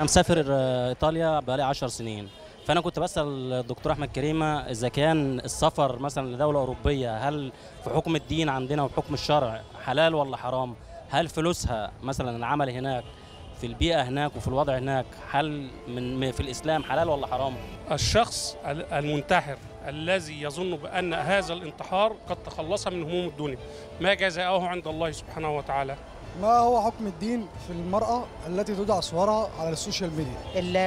انا مسافر آه، ايطاليا بقالي 10 سنين فانا كنت بسال الدكتور احمد كريمه اذا كان السفر مثلا لدوله اوروبيه هل في حكم الدين عندنا وحكم الشرع حلال ولا حرام هل فلوسها مثلا العمل هناك في البيئه هناك وفي الوضع هناك هل من في الاسلام حلال ولا حرام الشخص المنتحر الذي يظن بان هذا الانتحار قد تخلص من هموم الدنيا ما جزاؤه عند الله سبحانه وتعالى ما هو حكم الدين في المرأة التي تدع صورها على السوشيال ميديا؟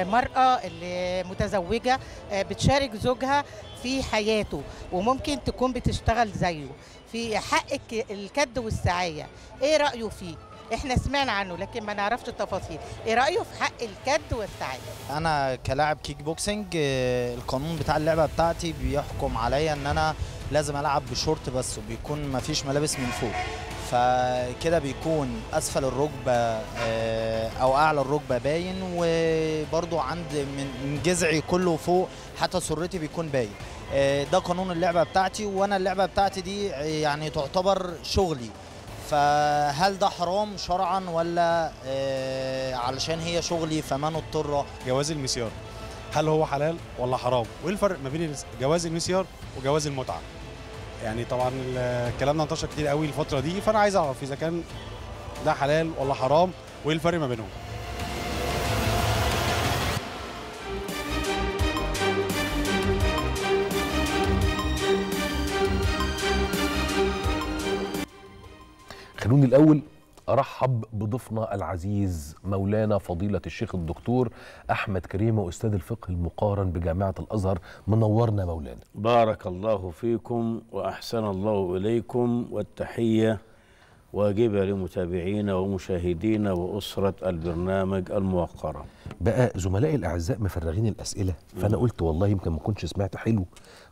المرأة اللي متزوجة آه، بتشارك زوجها في حياته وممكن تكون بتشتغل زيه في حق الكد والسعية ايه رأيه فيه؟ احنا سمعنا عنه لكن ما نعرفش التفاصيل ايه رايه في حق الكد والسعي انا كلاعب كيك بوكسنج آه، القانون بتاع اللعبه بتاعتي بيحكم عليا ان انا لازم العب بشورت بس وبيكون مفيش ملابس من فوق فكده بيكون اسفل الركبه آه، او اعلى الركبه باين وبرضو عند من جذعي كله فوق حتى سرتي بيكون باين آه، ده قانون اللعبه بتاعتي وانا اللعبه بتاعتي دي يعني تعتبر شغلي فهل ده حرام شرعا ولا آه، علشان هي شغلي فمن اضطر جواز المسيار هل هو حلال ولا حرام وايه الفرق ما بين جواز المسيار وجواز المتعه يعني طبعا الكلام ده انتشر كتير قوي الفتره دي فانا عايز اعرف اذا كان ده حلال ولا حرام وايه الفرق ما بينهم خلوني الاول ارحب بضيفنا العزيز مولانا فضيله الشيخ الدكتور احمد كريم استاذ الفقه المقارن بجامعه الازهر منورنا مولانا بارك الله فيكم واحسن الله اليكم والتحيه واجبة لمتابعينا ومشاهدينا وأسرة البرنامج الموقرة بقى زملائي الأعزاء مفرغين الأسئلة فأنا قلت والله يمكن ما كنتش سمعت حلو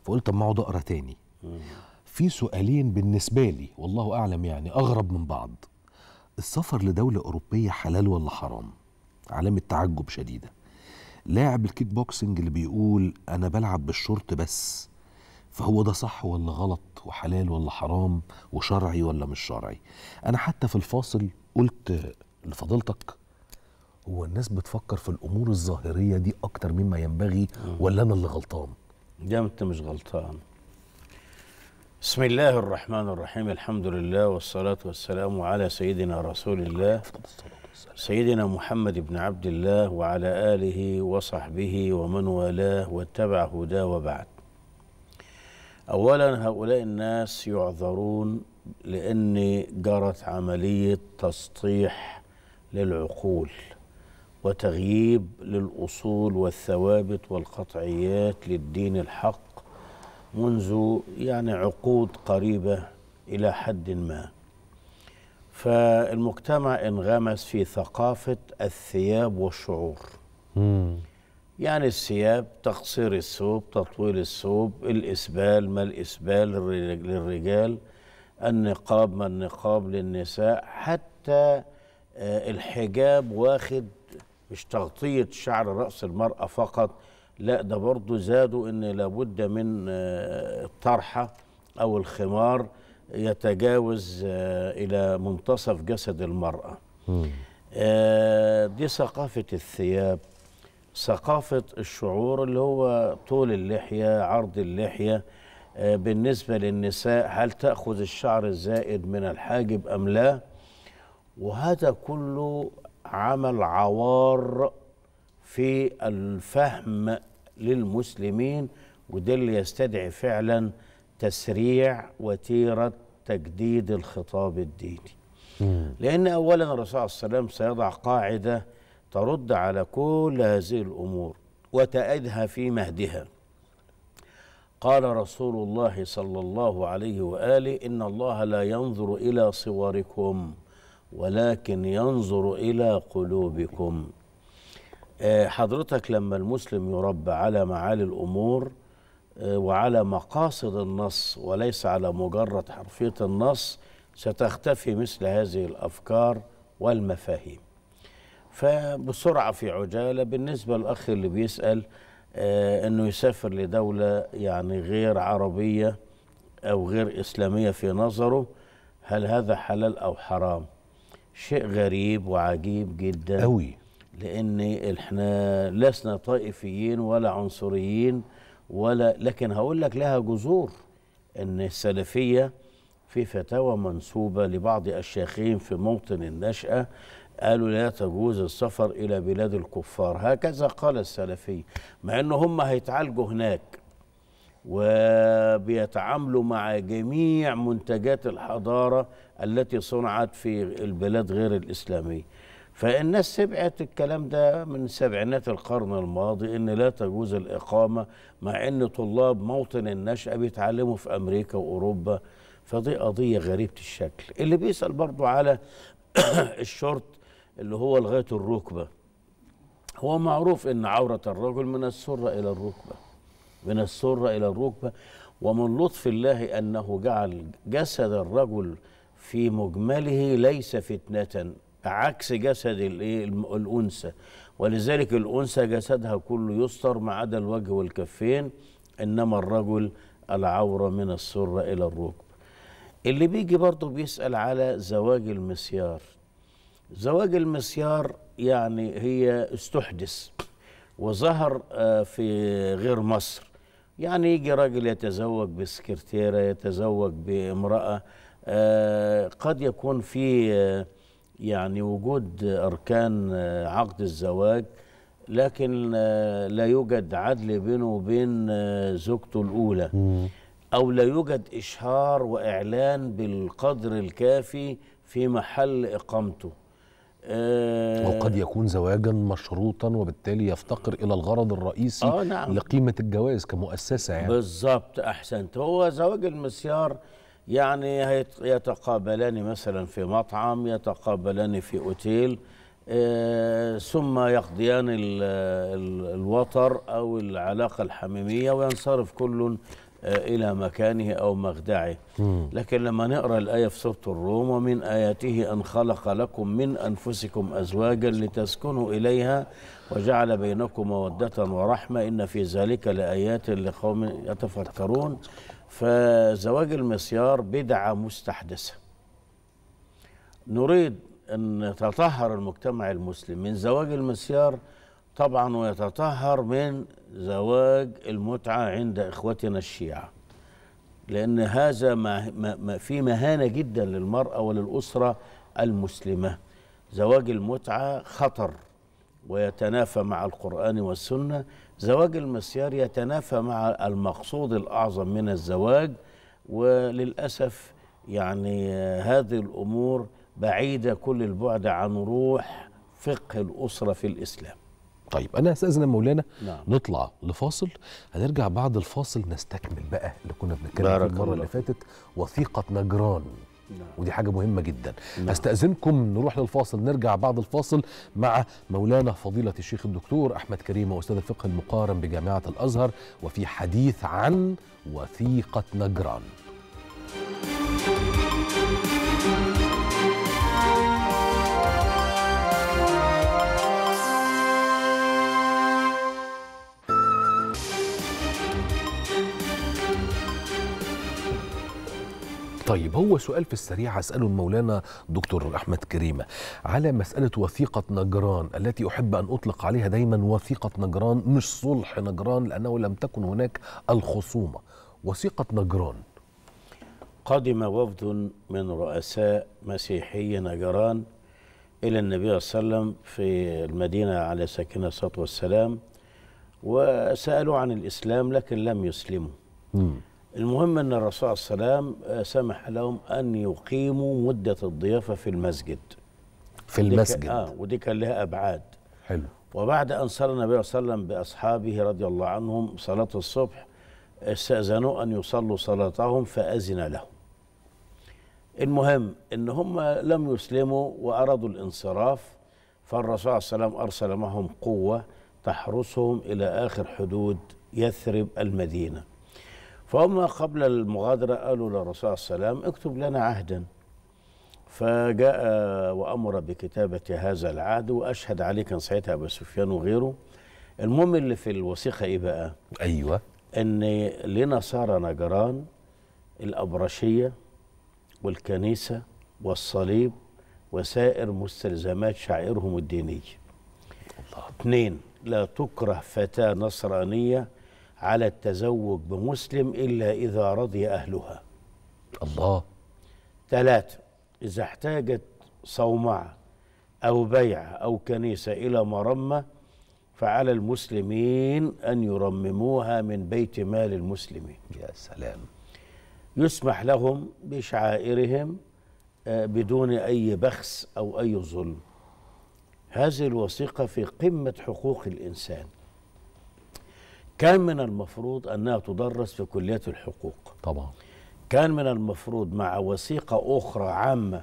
فقلت أما أقعد أقرأ تاني في سؤالين بالنسبة لي والله أعلم يعني أغرب من بعض السفر لدولة أوروبية حلال ولا حرام علامة تعجب شديدة لاعب الكيك بوكسنج اللي بيقول أنا بلعب بالشورت بس فهو ده صح ولا غلط وحلال ولا حرام وشرعي ولا مش شرعي أنا حتى في الفاصل قلت لفضيلتك هو الناس بتفكر في الأمور الظاهرية دي أكتر مما ينبغي ولا أنا اللي غلطان؟ جامد أنت مش غلطان بسم الله الرحمن الرحيم الحمد لله والصلاة والسلام على سيدنا رسول الله سيدنا محمد بن عبد الله وعلى آله وصحبه ومن والاه واتبع هداه وبعد أولا هؤلاء الناس يعذرون لأن جرت عملية تسطيح للعقول وتغييب للأصول والثوابت والقطعيات للدين الحق منذ يعني عقود قريبة إلى حد ما فالمجتمع انغمس في ثقافة الثياب والشعور مم. يعني الثياب تقصير الثوب تطويل الثوب الإسبال ما الإسبال للرجال النقاب ما النقاب للنساء حتى آه، الحجاب واخد مش تغطية شعر رأس المرأة فقط لا ده برضه زادوا ان لابد من الطرحه آه، او الخمار يتجاوز آه، الى منتصف جسد المراه آه، دي ثقافه الثياب ثقافه الشعور اللي هو طول اللحيه عرض اللحيه بالنسبه للنساء هل تاخذ الشعر الزائد من الحاجب ام لا وهذا كله عمل عوار في الفهم للمسلمين وده اللي يستدعي فعلا تسريع وتيره تجديد الخطاب الديني لأن أولا الرسول عليه السلام سيضع قاعدة ترد على كل هذه الأمور وتأدها في مهدها قال رسول الله صلى الله عليه وآله إن الله لا ينظر إلى صوركم ولكن ينظر إلى قلوبكم آه، حضرتك لما المسلم يربى على معالي الأمور آه، وعلى مقاصد النص وليس على مجرد حرفية النص ستختفي مثل هذه الأفكار والمفاهيم فبسرعة في عجالة بالنسبة للأخ اللي بيسأل آه، أنه يسافر لدولة يعني غير عربية أو غير إسلامية في نظره هل هذا حلال أو حرام شيء غريب وعجيب جدا أوي لان احنا لسنا طائفيين ولا عنصريين ولا لكن هقول لك لها جذور ان السلفيه في فتاوى منسوبه لبعض الشيخين في موطن النشاه قالوا لا تجوز السفر الى بلاد الكفار هكذا قال السلفي مع ان هم هيتعالجوا هناك وبيتعاملوا مع جميع منتجات الحضاره التي صنعت في البلاد غير الاسلاميه فالناس سمعت الكلام ده من سبعينات القرن الماضي ان لا تجوز الاقامه مع ان طلاب موطن النشأه بيتعلموا في امريكا واوروبا فدي قضيه غريبه الشكل اللي بيسال برضه على الشورت اللي هو لغايه الركبه هو معروف ان عوره الرجل من السره الى الركبه من السره الى الركبه ومن لطف الله انه جعل جسد الرجل في مجمله ليس فتنه عكس جسد الانثى ولذلك الانثى جسدها كله يستر ما عدا الوجه والكفين انما الرجل العوره من السره الى الركب اللي بيجي برضه بيسال على زواج المسيار زواج المسيار يعني هي استحدث وظهر آه، في غير مصر يعني يجي راجل يتزوج بسكرتيره يتزوج بامراه آه، قد يكون في آه، يعني وجود أركان عقد الزواج لكن آه، لا يوجد عدل بينه وبين آه، زوجته الأولى أو لا يوجد إشهار وإعلان بالقدر الكافي في محل إقامته آه، وقد يكون زواجا مشروطا وبالتالي يفتقر الى الغرض الرئيسي آه نعم. لقيمه الجواز كمؤسسه يعني بالظبط احسنت هو زواج المسيار يعني يتقابلان مثلا في مطعم يتقابلان في أوتيل آه، ثم يقضيان الوتر أو العلاقة الحميمية وينصرف كل آه، إلى مكانه أو مخدعه لكن لما نقرأ الآية في سورة الروم ومن آياته أن خلق لكم من أنفسكم أزواجا لتسكنوا إليها وجعل بينكم مودة ورحمة إن في ذلك لآيات لقوم يتفكرون فزواج المسيار بدعة مستحدثة نريد أن يتطهر المجتمع المسلم من زواج المسيار طبعا ويتطهر من زواج المتعة عند إخوتنا الشيعة لأن هذا ما ما في مهانة جدا للمرأة وللأسرة المسلمة زواج المتعة خطر ويتنافى مع القرآن والسنة زواج المسيار يتنافى مع المقصود الأعظم من الزواج وللأسف يعني هذه الأمور بعيدة كل البعد عن روح فقه الأسرة في الإسلام طيب أنا أستأذن مولانا نعم. نطلع لفاصل هنرجع بعد الفاصل نستكمل بقى اللي كنا بنتكلم المرة اللي فاتت وثيقة نجران نعم. ودي حاجة مهمة جدا نعم. أستأذنكم نروح للفاصل نرجع بعد الفاصل مع مولانا فضيلة الشيخ الدكتور أحمد كريم وأستاذ الفقه المقارن بجامعة الأزهر وفي حديث عن وثيقة نجران طيب هو سؤال في السريع اساله المولانا دكتور أحمد كريمة على مسألة وثيقة نجران التي أحب أن أطلق عليها دايما وثيقة نجران مش صلح نجران لأنه لم تكن هناك الخصومة وثيقة نجران قدم وفد من رؤساء مسيحي نجران إلى النبي صلى الله عليه وسلم في المدينة على ساكنة الصلاة والسلام وسألوا عن الإسلام لكن لم يسلموا المهم أن الرسول صلى الله عليه وسلم آه، سمح لهم أن يقيموا مدة الضيافة في المسجد في المسجد آه ودي كان لها أبعاد حلو وبعد أن صلى النبي صلى الله عليه وسلم بأصحابه رضي الله عنهم صلاة الصبح استأذنوا أن يصلوا صلاتهم فأذن لهم المهم ان هم لم يسلموا وارادوا الانصراف فالرسول صلى الله عليه وسلم ارسل معهم قوه تحرسهم الى اخر حدود يثرب المدينه فهم قبل المغادرة قالوا للرسول عليه السلام اكتب لنا عهدا فجاء وأمر بكتابة هذا العهد وأشهد عليه كان ساعتها أبو سفيان وغيره المهم اللي في الوثيقة إيه بقى؟ أيوه ان لنا صار نجران الابرشيه والكنيسه والصليب وسائر مستلزمات شعائرهم الدينيه الله. اثنين لا تكره فتاه نصرانيه على التزوج بمسلم إلا إذا رضي أهلها الله ثلاثة إذا احتاجت صومعة أو بيعة أو كنيسة إلى مرمة فعلى المسلمين أن يرمموها من بيت مال المسلمين يا سلام يسمح لهم بشعائرهم آه، بدون أي بخس أو أي ظلم هذه الوثيقة في قمة حقوق الإنسان كان من المفروض أنها تدرس في كليات الحقوق طبعا كان من المفروض مع وثيقة أخرى عامة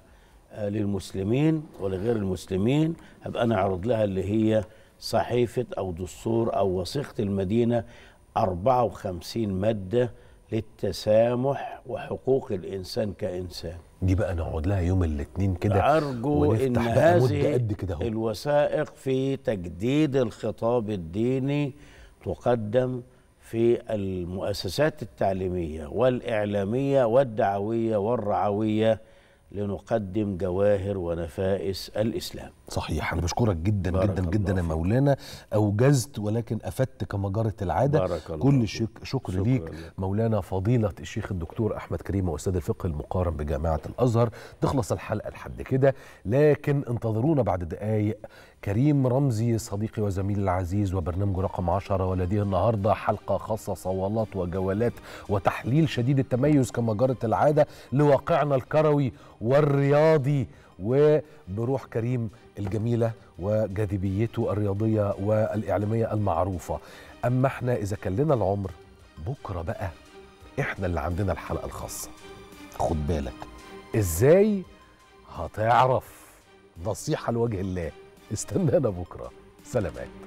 آه، للمسلمين ولغير المسلمين ابقى أنا أعرض لها اللي هي صحيفة أو دستور أو وثيقة المدينة 54 مادة للتسامح وحقوق الإنسان كإنسان دي بقى نقعد لها يوم الاثنين كده أرجو إن هذه الوثائق في تجديد الخطاب الديني تقدم في المؤسسات التعليمية والإعلامية والدعوية والرعوية لنقدم جواهر ونفائس الإسلام صحيح أنا بشكرك جدا جدا جدا يا مولانا أوجزت ولكن أفدت كما جرت العادة بارك الله كل شك شكر, شكر ليك الله. مولانا فضيلة الشيخ الدكتور أحمد كريم وأستاذ الفقه المقارن بجامعة الأزهر تخلص الحلقة لحد كده لكن انتظرونا بعد دقايق كريم رمزي صديقي وزميلي العزيز وبرنامجه رقم 10 ولديه النهارده حلقه خاصه صوالات وجولات وتحليل شديد التميز كما جرت العاده لواقعنا الكروي والرياضي وبروح كريم الجميله وجاذبيته الرياضيه والاعلاميه المعروفه. اما احنا اذا كان لنا العمر بكره بقى احنا اللي عندنا الحلقه الخاصه. خد بالك ازاي هتعرف نصيحه لوجه الله استنانا بكره سلامات